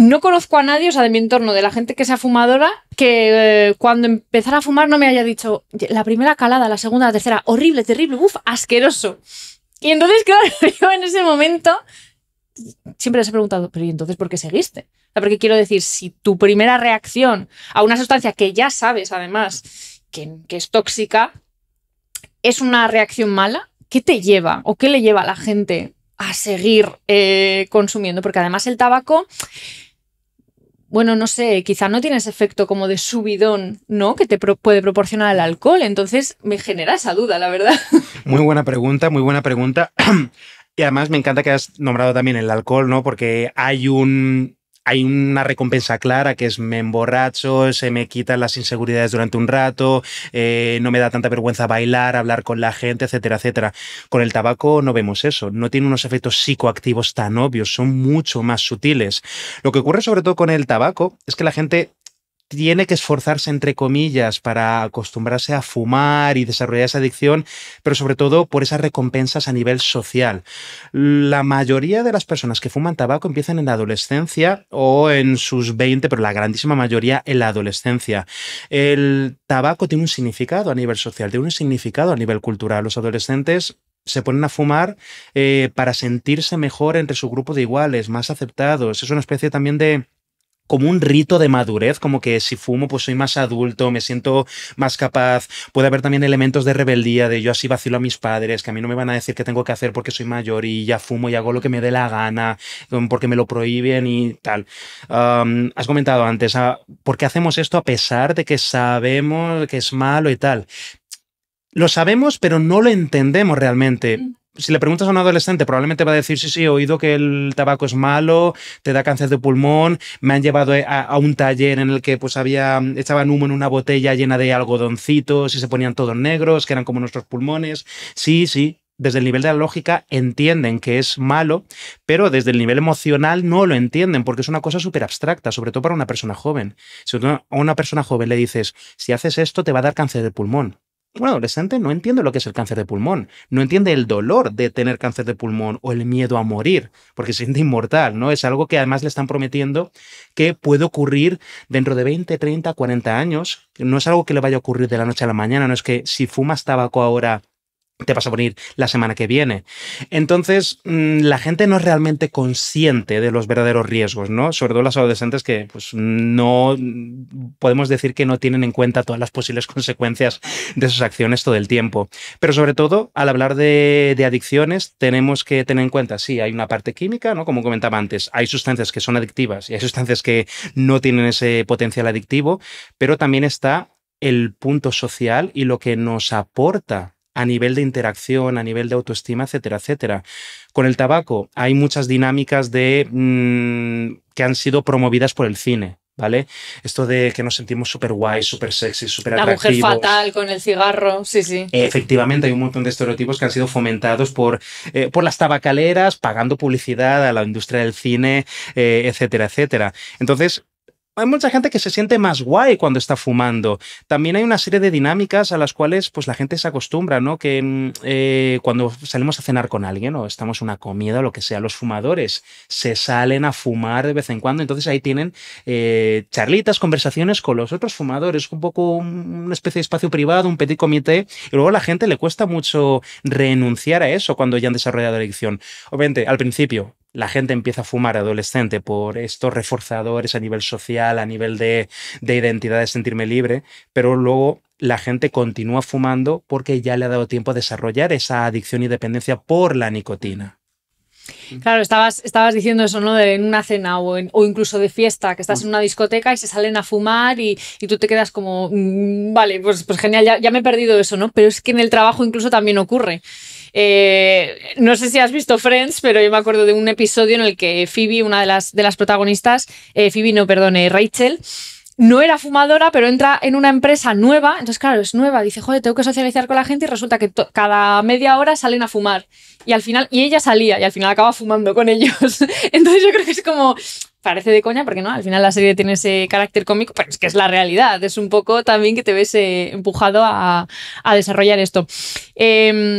no conozco a nadie, o sea, de mi entorno, de la gente que sea fumadora, que eh, cuando empezara a fumar no me haya dicho la primera calada, la segunda, la tercera, horrible, terrible, uff, asqueroso. Y entonces, claro, yo en ese momento siempre les he preguntado, pero ¿y entonces por qué seguiste? porque quiero decir, si tu primera reacción a una sustancia que ya sabes, además, que, es tóxica, es una reacción mala, ¿qué te lleva o qué le lleva a la gente a seguir eh, consumiendo, porque además el tabaco bueno, no sé, quizá no tienes efecto como de subidón, ¿no? Que te puede proporcionar el alcohol. Entonces me genera esa duda, la verdad. Muy buena pregunta, muy buena pregunta. Y además me encanta que has nombrado también el alcohol, ¿no? Porque hay un hay una recompensa clara que es me emborracho, se me quitan las inseguridades durante un rato, eh, no me da tanta vergüenza bailar, hablar con la gente, etcétera, etcétera. Con el tabaco no vemos eso, no tiene unos efectos psicoactivos tan obvios, son mucho más sutiles. Lo que ocurre sobre todo con el tabaco es que la gente tiene que esforzarse, entre comillas, para acostumbrarse a fumar y desarrollar esa adicción, pero sobre todo por esas recompensas a nivel social. La mayoría de las personas que fuman tabaco empiezan en la adolescencia o en sus 20, pero la grandísima mayoría en la adolescencia. El tabaco tiene un significado a nivel social, tiene un significado a nivel cultural. Los adolescentes se ponen a fumar eh, para sentirse mejor entre su grupo de iguales, más aceptados. Es una especie también de como un rito de madurez, como que si fumo pues soy más adulto, me siento más capaz, puede haber también elementos de rebeldía, de yo así vacilo a mis padres, que a mí no me van a decir qué tengo que hacer porque soy mayor y ya fumo y hago lo que me dé la gana, mm, porque me lo prohíben y tal. has comentado antes, ah, ¿por qué hacemos esto a pesar de que sabemos que es malo y tal? Lo sabemos, pero no lo entendemos realmente. Mm si le preguntas a un adolescente, probablemente va a decir, sí, sí, he oído que el tabaco es malo, te da cáncer de pulmón, me han llevado eh, a, un taller en el que pues había, echaban humo en una botella llena de algodoncitos y se ponían todos negros, que eran como nuestros pulmones. Sí, sí, desde el nivel de la lógica entienden que es malo, pero desde el nivel emocional no lo entienden porque es una cosa súper abstracta, sobre todo para una persona joven. Si a una persona joven le dices, si haces esto te va a dar cáncer de pulmón, un adolescente no entiende lo que es el cáncer de pulmón, no entiende el dolor de tener cáncer de pulmón o el miedo a morir, porque se siente inmortal, ¿no? Es algo que además le están prometiendo que puede ocurrir dentro de 20, 30, 40 años. No es algo que le vaya a ocurrir de la noche a la mañana, no es que si fumas tabaco ahora te vas a poner la semana que viene. Entonces, mm, la gente no es realmente consciente de los verdaderos riesgos, ¿no? Sobre todo las adolescentes que pues, no podemos decir que no tienen en cuenta todas las posibles consecuencias de sus acciones todo el tiempo. Pero sobre todo, al hablar de, de adicciones, tenemos que tener en cuenta, sí, hay una parte química, ¿no? Como comentaba antes, hay sustancias que son adictivas y hay sustancias que no tienen ese potencial adictivo, pero también está el punto social y lo que nos aporta a nivel de interacción, a nivel de autoestima, etcétera, etcétera. Con el tabaco hay muchas dinámicas de, mm, que han sido promovidas por el cine. ¿Vale? Esto de que nos sentimos súper guay, súper sexy, súper La mujer fatal con el cigarro, sí, sí. Efectivamente, hay un montón de estereotipos que han sido fomentados por, eh, por las tabacaleras, pagando publicidad a la industria del cine, eh, etcétera, etcétera. Entonces, hay mucha gente que se siente más guay cuando está fumando. También hay una serie de dinámicas a las cuales pues, la gente se acostumbra, ¿no? Que mm, eh, cuando salimos a cenar con alguien o estamos en una comida o lo que sea, los fumadores se salen a fumar de vez en cuando. Entonces ahí tienen eh, charlitas, conversaciones con los otros fumadores, un poco una especie de espacio privado, un petit comité. Y luego a la gente le cuesta mucho renunciar a eso cuando ya han desarrollado la adicción. Obviamente, al principio la gente empieza a fumar adolescente por estos reforzadores a nivel social, a nivel de, identidad, de sentirme libre, pero luego la gente continúa fumando porque ya le ha dado tiempo a desarrollar esa adicción y dependencia por la nicotina. Claro, estabas, estabas diciendo eso, ¿no? en una cena o, o, incluso de fiesta, que estás en una discoteca y se salen a fumar y, tú te quedas como, mm, vale, pues, pues genial, ya, ya me he perdido eso, ¿no? Pero es que en el trabajo incluso también ocurre. Eh, no sé si has visto Friends, pero yo me acuerdo de un episodio en el que Phoebe, una de las, de las protagonistas, eh, Phoebe, no, perdone, eh, Rachel, no era fumadora, pero entra en una empresa nueva. Entonces, claro, es nueva. Dice, joder, tengo que socializar con la gente y resulta que cada media hora salen a fumar. Y al final, y ella salía y al final acaba fumando con ellos. Entonces yo creo que es como, parece de coña porque no, al final la serie tiene ese carácter cómico, pero es que es la realidad. Es un poco también que te ves empujado a, desarrollar esto. Em,